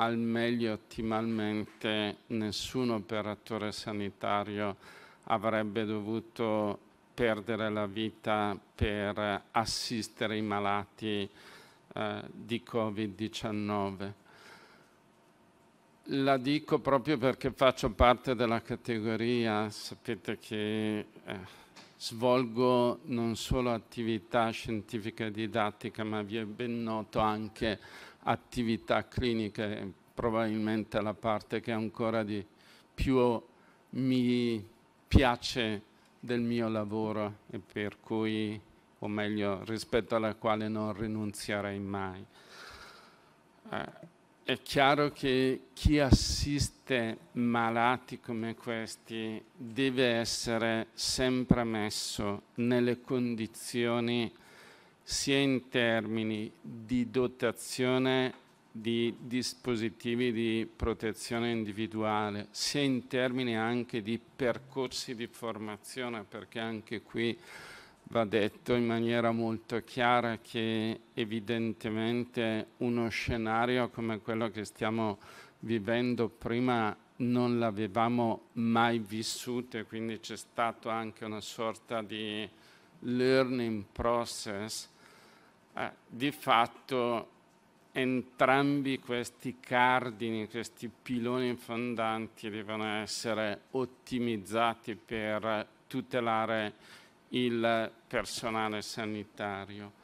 al meglio ottimalmente nessun operatore sanitario avrebbe dovuto perdere la vita per assistere i malati eh, di Covid-19. La dico proprio perché faccio parte della categoria, sapete che eh, svolgo non solo attività scientifica e didattica, ma vi è ben noto anche attività clinica, probabilmente la parte che ancora di più mi piace del mio lavoro e per cui, o meglio, rispetto alla quale non rinunzierei mai. Eh è chiaro che chi assiste malati come questi deve essere sempre messo nelle condizioni sia in termini di dotazione di dispositivi di protezione individuale, sia in termini anche di percorsi di formazione, perché anche qui va detto in maniera molto chiara che evidentemente uno scenario come quello che stiamo vivendo prima non l'avevamo mai vissuto e quindi c'è stato anche una sorta di learning process. Eh, di fatto entrambi questi cardini, questi piloni fondanti devono essere ottimizzati per tutelare il personale sanitario.